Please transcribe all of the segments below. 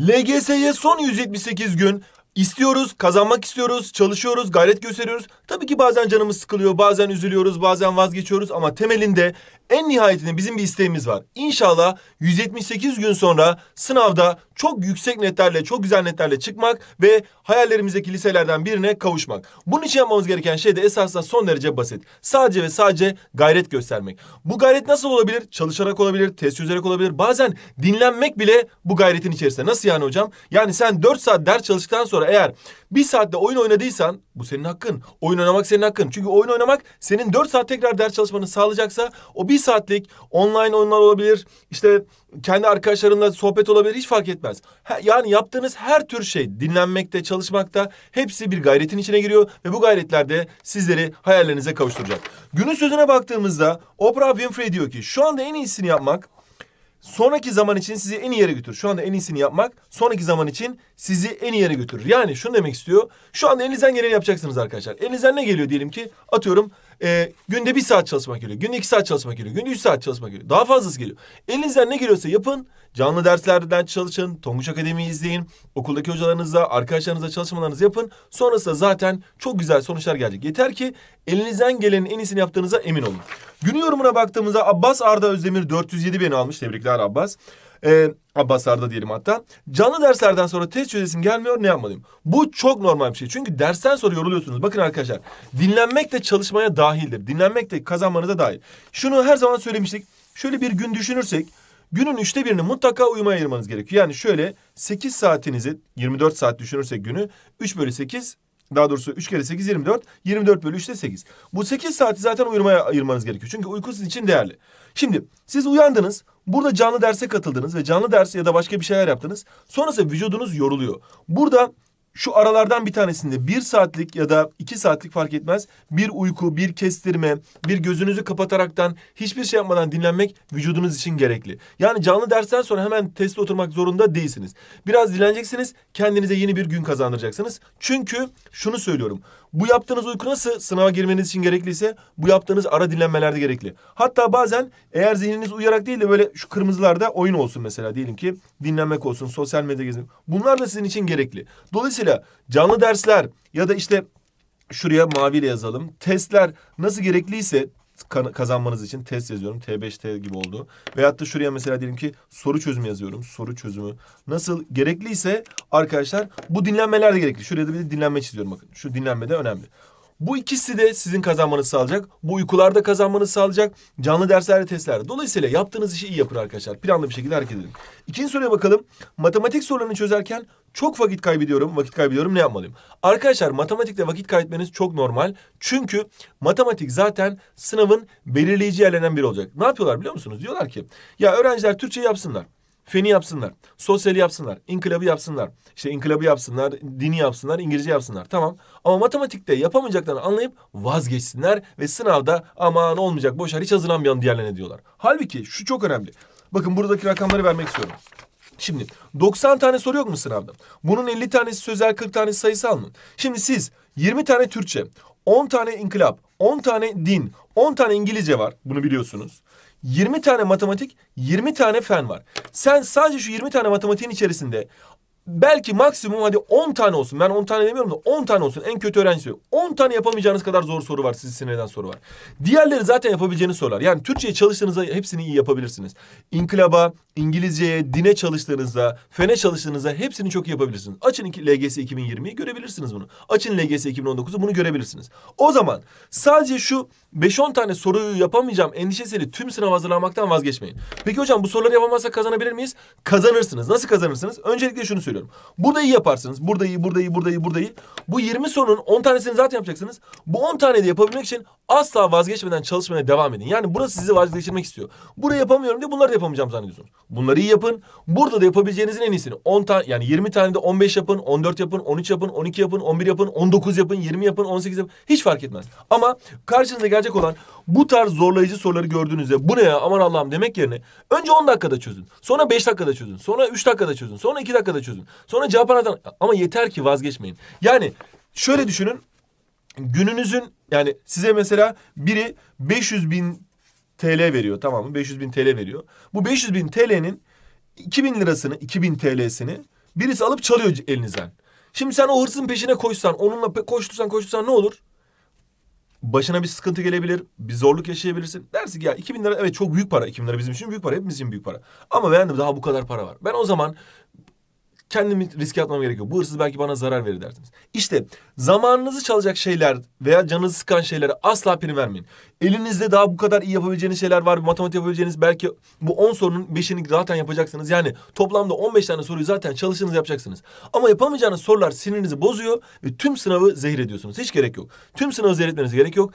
LGS'ye son 178 gün istiyoruz, kazanmak istiyoruz, çalışıyoruz, gayret gösteriyoruz. Tabii ki bazen canımız sıkılıyor, bazen üzülüyoruz, bazen vazgeçiyoruz ama temelinde en nihayetinde bizim bir isteğimiz var. İnşallah 178 gün sonra sınavda çok yüksek netlerle, çok güzel netlerle çıkmak ve hayallerimizdeki liselerden birine kavuşmak. Bunun için yapmamız gereken şey de esasında son derece basit. Sadece ve sadece gayret göstermek. Bu gayret nasıl olabilir? Çalışarak olabilir, test çözerek olabilir. Bazen dinlenmek bile bu gayretin içerisinde. Nasıl yani hocam? Yani sen 4 saat ders çalıştıktan sonra eğer bir saatte oyun oynadıysan bu senin hakkın. Oyun oynamak senin hakkın. Çünkü oyun oynamak senin dört saat tekrar ders çalışmanı sağlayacaksa o bir saatlik online oyunlar olabilir. İşte kendi arkadaşlarınla sohbet olabilir hiç fark etmez. yani yaptığınız her tür şey dinlenmekte, çalışmakta hepsi bir gayretin içine giriyor ve bu gayretler de sizleri hayallerinize kavuşturacak. Günün sözüne baktığımızda Oprah Winfrey diyor ki şu anda en iyisini yapmak sonraki zaman için sizi en iyi yere götürür. Şu anda en iyisini yapmak sonraki zaman için sizi en iyi yere götürür. Yani şunu demek istiyor. Şu anda elinizden geleni yapacaksınız arkadaşlar. Elinizden ne geliyor diyelim ki atıyorum e, günde bir saat çalışmak geliyor. Günde iki saat çalışmak geliyor. Günde üç saat çalışmak geliyor. Daha fazlası geliyor. Elinizden ne geliyorsa yapın. Canlı derslerden çalışın. Tonguç Akademi'yi izleyin. Okuldaki hocalarınızla, arkadaşlarınızla çalışmalarınızı yapın. Sonrasında zaten çok güzel sonuçlar gelecek. Yeter ki elinizden gelenin en iyisini yaptığınıza emin olun. Günü yorumuna baktığımızda Abbas Arda Özdemir 407 beni almış. Tebrikler Abbas. E, Abbaslar'da diyelim hatta. Canlı derslerden sonra test çözesim gelmiyor ne yapmalıyım? Bu çok normal bir şey. Çünkü dersten sonra yoruluyorsunuz. Bakın arkadaşlar dinlenmek de çalışmaya dahildir. Dinlenmek de kazanmanıza dahil. Şunu her zaman söylemiştik. Şöyle bir gün düşünürsek günün üçte birini mutlaka uyumaya ayırmanız gerekiyor. Yani şöyle 8 saatinizi 24 saat düşünürsek günü 3 bölü 8 daha doğrusu 3 kere 8 24. 24 bölü 3 de 8. Bu 8 saati zaten uyumaya ayırmanız gerekiyor. Çünkü uyku sizin için değerli. Şimdi siz uyandınız. Burada canlı derse katıldınız ve canlı dersi ya da başka bir şeyler yaptınız. Sonrası vücudunuz yoruluyor. Burada şu aralardan bir tanesinde bir saatlik ya da iki saatlik fark etmez. Bir uyku, bir kestirme, bir gözünüzü kapataraktan hiçbir şey yapmadan dinlenmek vücudunuz için gerekli. Yani canlı dersten sonra hemen teste oturmak zorunda değilsiniz. Biraz dinleneceksiniz, kendinize yeni bir gün kazandıracaksınız. Çünkü şunu söylüyorum. Bu yaptığınız uyku nasıl sınava girmeniz için gerekliyse bu yaptığınız ara dinlenmelerde gerekli. Hatta bazen eğer zihniniz uyuyarak değil de böyle şu kırmızılarda oyun olsun mesela diyelim ki dinlenmek olsun, sosyal medya gezmek. Bunlar da sizin için gerekli. Dolayısıyla Dolayısıyla canlı dersler ya da işte şuraya maviyle yazalım. Testler nasıl gerekliyse kazanmanız için test yazıyorum. T5T gibi oldu. Veyahut da şuraya mesela diyelim ki soru çözümü yazıyorum. Soru çözümü. Nasıl gerekliyse arkadaşlar bu dinlenmeler de gerekli. Şuraya da bir dinlenme çiziyorum bakın. Şu dinlenme de önemli. Bu ikisi de sizin kazanmanızı sağlayacak. Bu uykularda kazanmanızı sağlayacak. Canlı derslerde, testlerde. Dolayısıyla yaptığınız işi iyi yapın arkadaşlar. Planlı bir şekilde hareket edin. İkinci soruya bakalım. Matematik sorularını çözerken çok vakit kaybediyorum, vakit kaybediyorum ne yapmalıyım? Arkadaşlar matematikte vakit kaybetmeniz çok normal. Çünkü matematik zaten sınavın belirleyici yerlerinden biri olacak. Ne yapıyorlar biliyor musunuz? Diyorlar ki ya öğrenciler Türkçe yapsınlar. Feni yapsınlar. Sosyali yapsınlar. inkılabı yapsınlar. İşte inkılabı yapsınlar. Dini yapsınlar. İngilizce yapsınlar. Tamam. Ama matematikte yapamayacaklarını anlayıp vazgeçsinler ve sınavda aman olmayacak boşver hiç hazırlanmayan diğerlerine diyorlar. Halbuki şu çok önemli. Bakın buradaki rakamları vermek istiyorum. Şimdi 90 tane soru yok mu sınavda? Bunun 50 tanesi sözel 40 tanesi sayısal mı? Şimdi siz 20 tane Türkçe, 10 tane inkılap, 10 tane din, 10 tane İngilizce var. Bunu biliyorsunuz. 20 tane matematik, 20 tane fen var. Sen sadece şu 20 tane matematiğin içerisinde belki maksimum hadi 10 tane olsun. Ben 10 tane demiyorum da 10 tane olsun. En kötü öğrencisi. 10 tane yapamayacağınız kadar zor soru var. Sizi sinir soru var. Diğerleri zaten yapabileceğiniz sorular. Yani Türkçe'ye çalıştığınızda hepsini iyi yapabilirsiniz. İnkılaba, İngilizceye, dine çalıştığınızda, fene çalıştığınızda hepsini çok iyi yapabilirsiniz. Açın LGS 2020'yi görebilirsiniz bunu. Açın LGS 2019'u bunu görebilirsiniz. O zaman sadece şu 5-10 tane soruyu yapamayacağım endişesiyle tüm sınav hazırlamaktan vazgeçmeyin. Peki hocam bu soruları yapamazsak kazanabilir miyiz? Kazanırsınız. Nasıl kazanırsınız? Öncelikle şunu söylüyorum söylüyorum. Burada iyi yaparsınız. Burada iyi, burada iyi, burada iyi, burada iyi. Bu 20 sorunun 10 tanesini zaten yapacaksınız. Bu 10 tane de yapabilmek için asla vazgeçmeden çalışmaya devam edin. Yani burası sizi vazgeçirmek istiyor. Burayı yapamıyorum diye bunları da yapamayacağım zannediyorsunuz. Bunları iyi yapın. Burada da yapabileceğinizin en iyisini. 10 tane yani 20 tane de 15 yapın, 14 yapın, 13 yapın, 12 yapın, 11 yapın, 19 yapın, 20 yapın, 18 yapın. Hiç fark etmez. Ama karşınıza gelecek olan bu tarz zorlayıcı soruları gördüğünüzde bu ne ya aman Allah'ım demek yerine önce 10 dakikada çözün. Sonra 5 dakikada çözün. Sonra 3 dakikada çözün. Sonra 2 dakikada çözün. Sonra cevap anahtarı ama yeter ki vazgeçmeyin. Yani şöyle düşünün gününüzün yani size mesela biri 500 bin TL veriyor tamam mı? 500 bin TL veriyor. Bu 500 bin TL'nin 2000 lirasını 2000 TL'sini birisi alıp çalıyor elinizden. Şimdi sen o hırsın peşine koşsan onunla koştursan koştursan ne olur? başına bir sıkıntı gelebilir, bir zorluk yaşayabilirsin. Dersin ki ya 2000 lira evet çok büyük para. 2000 lira bizim için büyük para, hepimiz için büyük para. Ama benim daha bu kadar para var. Ben o zaman kendimi riske atmam gerekiyor. Bu hırsız belki bana zarar verir dersiniz. İşte zamanınızı çalacak şeyler veya canınızı sıkan şeylere asla prim vermeyin. Elinizde daha bu kadar iyi yapabileceğiniz şeyler var. Matematik yapabileceğiniz belki bu 10 sorunun 5'ini zaten yapacaksınız. Yani toplamda 15 tane soruyu zaten çalıştığınız yapacaksınız. Ama yapamayacağınız sorular sinirinizi bozuyor ve tüm sınavı zehir ediyorsunuz. Hiç gerek yok. Tüm sınavı zehir etmenize gerek yok.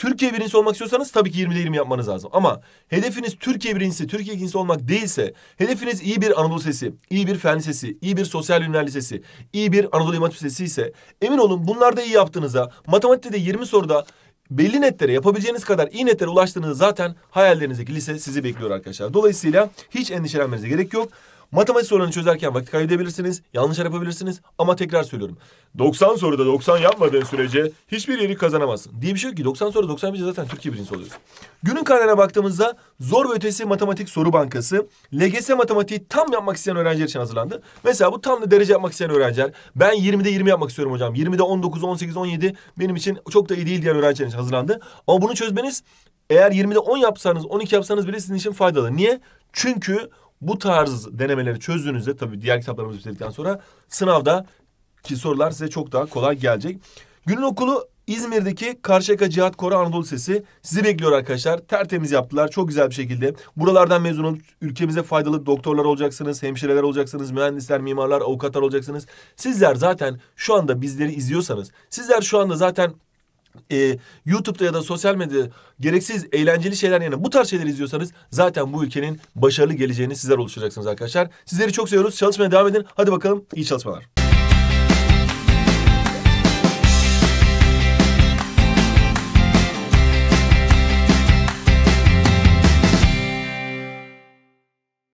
Türkiye birincisi olmak istiyorsanız tabii ki 20'de 20 yapmanız lazım. Ama hedefiniz Türkiye birincisi, Türkiye ikincisi olmak değilse hedefiniz iyi bir Anadolu lisesi, iyi bir Fen Lisesi, iyi bir Sosyal Bilimler Lisesi, iyi bir Anadolu İmam Lisesi ise emin olun bunlarda iyi yaptığınızda, matematikte de 20 soruda belli netlere yapabileceğiniz kadar iyi netlere ulaştığınızda zaten hayallerinizdeki lise sizi bekliyor arkadaşlar. Dolayısıyla hiç endişelenmenize gerek yok. Matematik sorularını çözerken vakit kaybedebilirsiniz, yanlışlar yapabilirsiniz ama tekrar söylüyorum. 90 soruda 90 yapmadığın sürece hiçbir yeri kazanamazsın. Diye bir şey yok ki 90 soruda 90 yapınca zaten Türkiye birincisi oluyorsun. Günün kaynağına baktığımızda zor ve ötesi matematik soru bankası LGS matematiği tam yapmak isteyen öğrenciler için hazırlandı. Mesela bu tam da derece yapmak isteyen öğrenciler. Ben 20'de 20 yapmak istiyorum hocam. 20'de 19, 18, 17 benim için çok da iyi değil diyen öğrenciler için hazırlandı. Ama bunu çözmeniz eğer 20'de 10 yapsanız 12 yapsanız bile sizin için faydalı. Niye? Çünkü bu tarz denemeleri çözdüğünüzde tabii diğer kitaplarımızı bitirdikten sonra sınavda ki sorular size çok daha kolay gelecek. Günün okulu İzmir'deki Karşıyaka Cihat Koru Anadolu Sesi sizi bekliyor arkadaşlar. Tertemiz yaptılar çok güzel bir şekilde. Buralardan mezun olup ülkemize faydalı doktorlar olacaksınız, hemşireler olacaksınız, mühendisler, mimarlar, avukatlar olacaksınız. Sizler zaten şu anda bizleri izliyorsanız, sizler şu anda zaten e, YouTube'da ya da sosyal medyada gereksiz eğlenceli şeyler yerine bu tarz şeyler izliyorsanız zaten bu ülkenin başarılı geleceğini sizler oluşturacaksınız arkadaşlar. Sizleri çok seviyoruz. Çalışmaya devam edin. Hadi bakalım iyi çalışmalar.